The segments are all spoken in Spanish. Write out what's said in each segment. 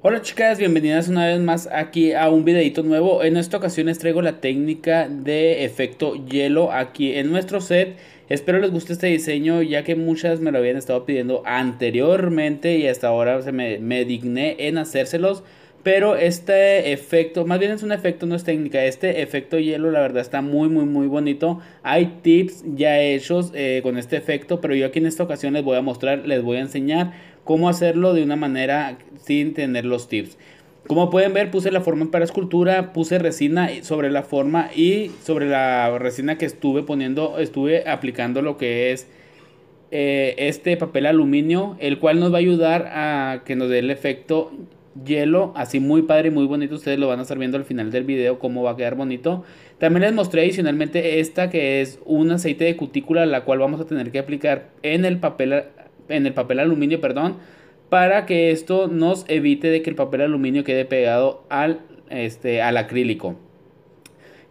Hola chicas, bienvenidas una vez más aquí a un videito nuevo. En esta ocasión les traigo la técnica de efecto hielo aquí en nuestro set. Espero les guste este diseño ya que muchas me lo habían estado pidiendo anteriormente y hasta ahora se me, digné en hacérselos. Pero este efecto, más bien es un efecto, no es técnica. Este efecto hielo, la verdad, está muy, muy, muy bonito. Hay tips ya hechos eh, con este efecto, pero yo aquí en esta ocasión les voy a mostrar, les voy a enseñar cómo hacerlo de una manera sin tener los tips. Como pueden ver, puse la forma para escultura, puse resina sobre la forma y sobre la resina que estuve poniendo, estuve aplicando lo que es eh, este papel aluminio, el cual nos va a ayudar a que nos dé el efecto hielo, así muy padre y muy bonito, ustedes lo van a estar viendo al final del video cómo va a quedar bonito. También les mostré adicionalmente esta que es un aceite de cutícula, la cual vamos a tener que aplicar en el papel en el papel aluminio, perdón, para que esto nos evite de que el papel aluminio quede pegado al, este, al acrílico.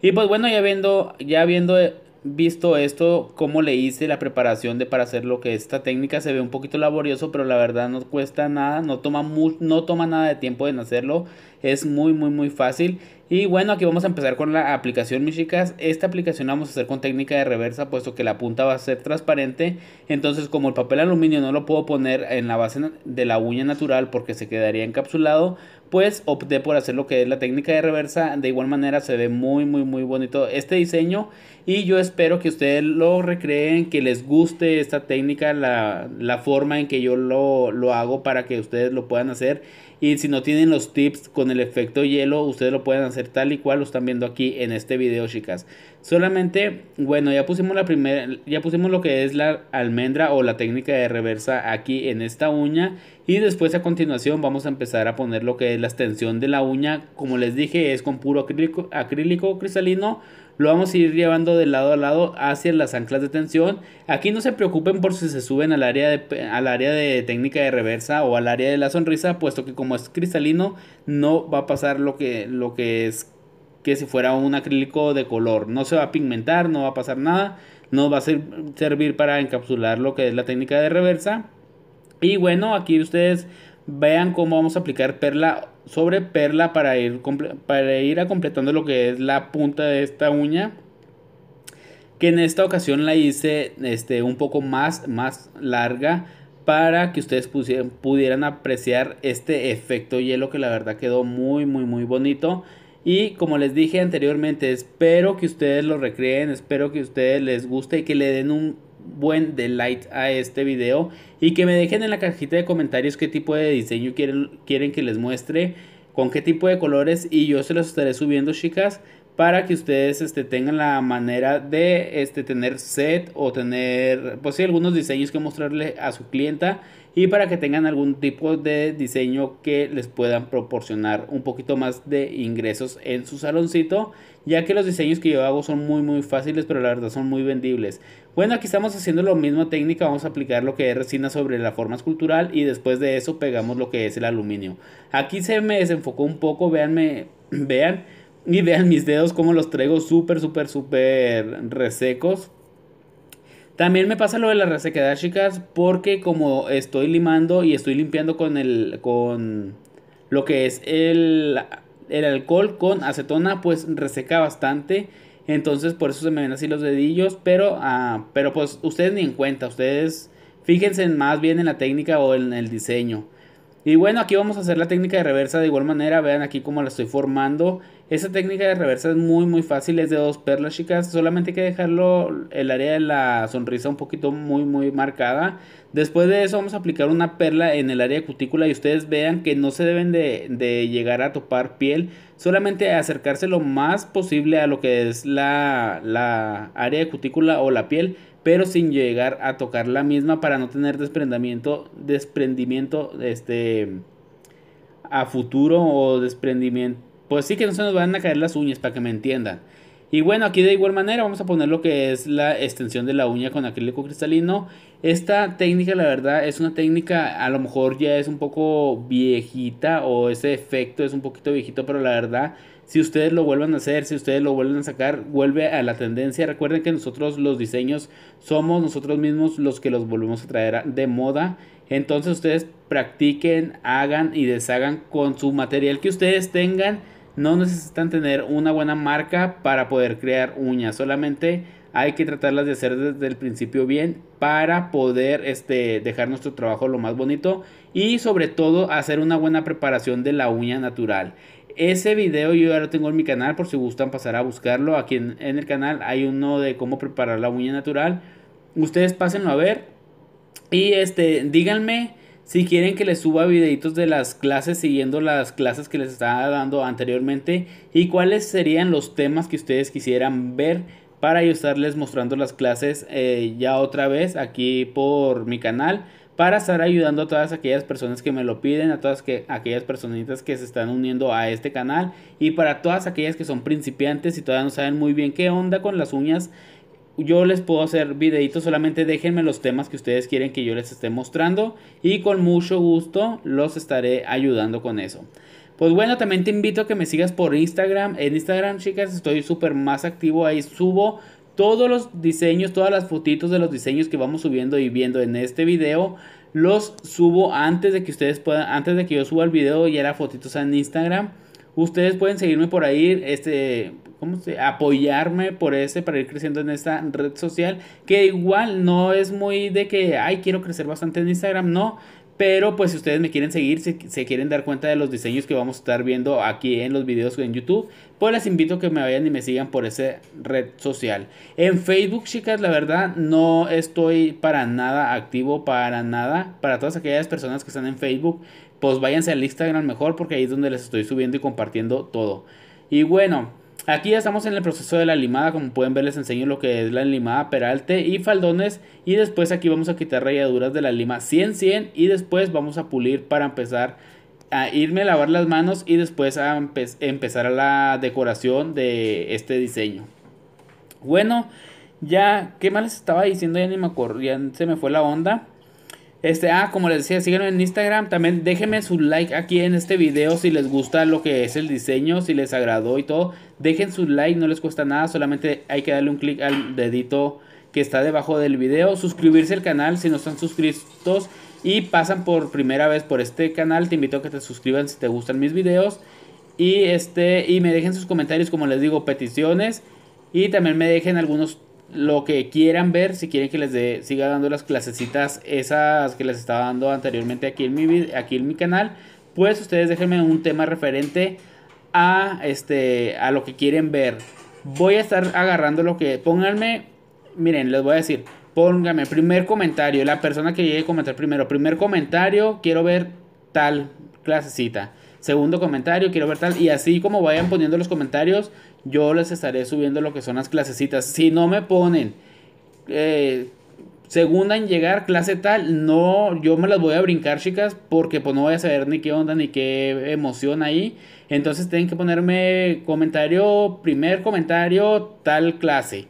Y pues bueno, ya viendo, ya viendo visto esto, cómo le hice la preparación de para hacer lo que esta técnica se ve un poquito laborioso, pero la verdad no cuesta nada, no toma, no toma nada de tiempo en hacerlo, es muy muy muy fácil y bueno, aquí vamos a empezar con la aplicación, mis chicas. Esta aplicación la vamos a hacer con técnica de reversa, puesto que la punta va a ser transparente. Entonces, como el papel aluminio no lo puedo poner en la base de la uña natural porque se quedaría encapsulado, pues opté por hacer lo que es la técnica de reversa. De igual manera, se ve muy, muy, muy bonito este diseño. Y yo espero que ustedes lo recreen, que les guste esta técnica, la, forma en que yo lo, lo hago para que ustedes lo puedan hacer y si no tienen los tips con el efecto hielo, ustedes lo pueden hacer tal y cual lo están viendo aquí en este video, chicas. Solamente, bueno, ya pusimos la primera, ya pusimos lo que es la almendra o la técnica de reversa aquí en esta uña. Y después a continuación vamos a empezar a poner lo que es la extensión de la uña. Como les dije, es con puro acrílico, acrílico cristalino lo vamos a ir llevando de lado a lado hacia las anclas de tensión. Aquí no se preocupen por si se suben al área de, al área de técnica de reversa o al área de la sonrisa, puesto que como es cristalino no va a pasar lo que, lo que es que si fuera un acrílico de color. No se va a pigmentar, no va a pasar nada, no va a servir para encapsular lo que es la técnica de reversa. Y bueno, aquí ustedes vean cómo vamos a aplicar perla sobre perla para ir, para ir completando lo que es la punta de esta uña. Que en esta ocasión la hice este, un poco más, más larga para que ustedes pudieran apreciar este efecto hielo que la verdad quedó muy muy muy bonito y como les dije anteriormente espero que ustedes lo recreen espero que ustedes les guste y que le den un buen delight a este video y que me dejen en la cajita de comentarios qué tipo de diseño quieren, quieren que les muestre, con qué tipo de colores y yo se los estaré subiendo chicas para que ustedes este, tengan la manera de este, tener set o tener, pues sí, algunos diseños que mostrarle a su clienta y para que tengan algún tipo de diseño que les puedan proporcionar un poquito más de ingresos en su saloncito, ya que los diseños que yo hago son muy muy fáciles, pero la verdad son muy vendibles. Bueno, aquí estamos haciendo la misma técnica, vamos a aplicar lo que es resina sobre la forma escultural y después de eso pegamos lo que es el aluminio. Aquí se me desenfocó un poco, veanme, vean ni vean mis dedos como los traigo súper, súper, súper resecos. También me pasa lo de la resequedad, chicas, porque como estoy limando y estoy limpiando con el con lo que es el, el alcohol con acetona, pues reseca bastante. Entonces por eso se me ven así los dedillos, pero, ah, pero pues ustedes ni en cuenta, ustedes fíjense más bien en la técnica o en el diseño. Y bueno, aquí vamos a hacer la técnica de reversa de igual manera. Vean aquí cómo la estoy formando. Esa técnica de reversa es muy muy fácil, es de dos perlas chicas. Solamente hay que dejarlo el área de la sonrisa un poquito muy muy marcada. Después de eso vamos a aplicar una perla en el área de cutícula y ustedes vean que no se deben de, llegar a topar piel. Solamente acercarse lo más posible a lo que es la, la área de cutícula o la piel pero sin llegar a tocar la misma para no tener desprendimiento, desprendimiento este, a futuro o desprendimiento. Pues sí que no se nos van a caer las uñas, para que me entiendan. Y bueno, aquí de igual manera vamos a poner lo que es la extensión de la uña con acrílico cristalino. Esta técnica, la verdad, es una técnica, a lo mejor ya es un poco viejita o ese efecto es un poquito viejito, pero la verdad, si ustedes lo vuelven a hacer, si ustedes lo vuelven a sacar, vuelve a la tendencia. Recuerden que nosotros los diseños somos nosotros mismos los que los volvemos a traer de moda. Entonces ustedes practiquen, hagan y deshagan con su material que ustedes tengan no necesitan tener una buena marca para poder crear uñas, solamente hay que tratarlas de hacer desde el principio bien para poder este, dejar nuestro trabajo lo más bonito y sobre todo hacer una buena preparación de la uña natural. Ese video yo ya lo tengo en mi canal por si gustan pasar a buscarlo. Aquí en, el canal hay uno de cómo preparar la uña natural. Ustedes pásenlo a ver y este, díganme si quieren que les suba videitos de las clases siguiendo las clases que les estaba dando anteriormente y cuáles serían los temas que ustedes quisieran ver para ayudarles estarles mostrando las clases eh, ya otra vez aquí por mi canal para estar ayudando a todas aquellas personas que me lo piden, a todas que, aquellas personitas que se están uniendo a este canal y para todas aquellas que son principiantes y todavía no saben muy bien qué onda con las uñas yo les puedo hacer videitos, solamente déjenme los temas que ustedes quieren que yo les esté mostrando y con mucho gusto los estaré ayudando con eso. Pues bueno, también te invito a que me sigas por Instagram. En Instagram, chicas, estoy súper más activo. Ahí subo todos los diseños, todas las fotitos de los diseños que vamos subiendo y viendo en este video. Los subo antes de que ustedes puedan, antes de que yo suba el video, y era fotitos en Instagram. Ustedes pueden seguirme por ahí. Este, ¿cómo se? apoyarme por ese, para ir creciendo en esta red social, que igual no es muy de que, ay, quiero crecer bastante en Instagram, no. Pero pues si ustedes me quieren seguir, Si se quieren dar cuenta de los diseños que vamos a estar viendo aquí en los videos en YouTube, pues les invito a que me vayan y me sigan por esa red social. En Facebook, chicas, la verdad no estoy para nada activo, para nada. Para todas aquellas personas que están en Facebook, pues váyanse al Instagram mejor porque ahí es donde les estoy subiendo y compartiendo todo. Y bueno, Aquí ya estamos en el proceso de la limada, como pueden ver les enseño lo que es la limada peralte y faldones y después aquí vamos a quitar rayaduras de la lima 100-100 y después vamos a pulir para empezar a irme a lavar las manos y después a empezar a la decoración de este diseño. Bueno, ya, ¿qué más les estaba diciendo? Ya ni me acuerdo, ya se me fue la onda. Este, ah, como les decía, síganme en Instagram. También déjenme su like aquí en este video si les gusta lo que es el diseño, si les agradó y todo. Dejen su like, no les cuesta nada, solamente hay que darle un clic al dedito que está debajo del video. Suscribirse al canal si no están suscritos y pasan por primera vez por este canal. Te invito a que te suscriban si te gustan mis videos. Y, este, y me dejen sus comentarios, como les digo, peticiones. Y también me dejen algunos lo que quieran ver, si quieren que les siga dando las clasecitas esas que les estaba dando anteriormente aquí en mi, aquí en mi canal, pues ustedes déjenme un tema referente a, este, a lo que quieren ver. Voy a estar agarrando lo que... Pónganme, miren, les voy a decir, pónganme primer comentario, la persona que llegue a comentar primero, primer comentario, quiero ver tal clasecita. Segundo comentario, quiero ver tal. Y así como vayan poniendo los comentarios, yo les estaré subiendo lo que son las clasecitas. Si no me ponen eh, segunda en llegar, clase tal, no, yo me las voy a brincar, chicas, porque pues no voy a saber ni qué onda ni qué emoción ahí. Entonces tienen que ponerme comentario, primer comentario, tal clase.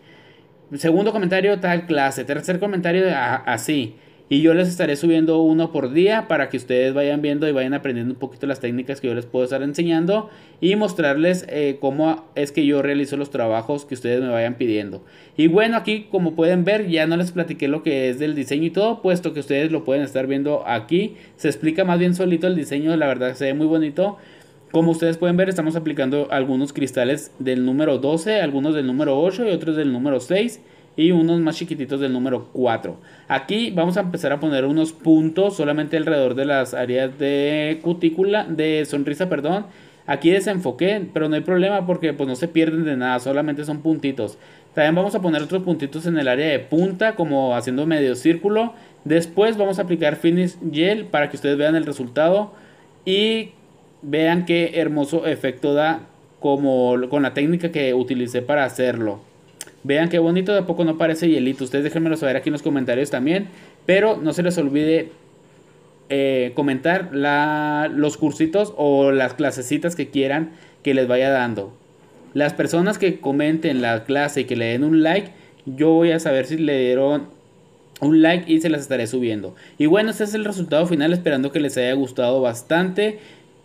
Segundo comentario, tal clase. Tercer comentario, así. Y yo les estaré subiendo uno por día para que ustedes vayan viendo y vayan aprendiendo un poquito las técnicas que yo les puedo estar enseñando y mostrarles eh, cómo es que yo realizo los trabajos que ustedes me vayan pidiendo. Y bueno, aquí como pueden ver ya no les platiqué lo que es del diseño y todo, puesto que ustedes lo pueden estar viendo aquí. Se explica más bien solito el diseño, la verdad se ve muy bonito. Como ustedes pueden ver, estamos aplicando algunos cristales del número 12, algunos del número 8 y otros del número 6 y unos más chiquititos del número 4. Aquí vamos a empezar a poner unos puntos solamente alrededor de las áreas de cutícula, de sonrisa, perdón. Aquí desenfoqué, pero no hay problema porque pues no se pierden de nada, solamente son puntitos. También vamos a poner otros puntitos en el área de punta, como haciendo medio círculo. Después vamos a aplicar Finish Gel para que ustedes vean el resultado y vean qué hermoso efecto da como con la técnica que utilicé para hacerlo. Vean qué bonito, de poco no parece hielito. Ustedes déjenmelo saber aquí en los comentarios también. Pero no se les olvide eh, comentar los cursitos o las clasecitas que quieran que les vaya dando. Las personas que comenten la clase y que le den un like, yo voy a saber si le dieron un like y se las estaré subiendo. Y bueno, este es el resultado final, esperando que les haya gustado bastante.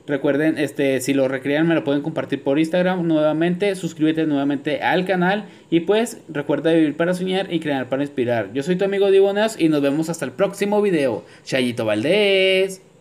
Recuerden, este, si lo recrean me lo pueden compartir por Instagram nuevamente. Suscríbete nuevamente al canal. Y pues recuerda vivir para soñar y crear para inspirar. Yo soy tu amigo Dibonas y nos vemos hasta el próximo video. Chayito Valdés.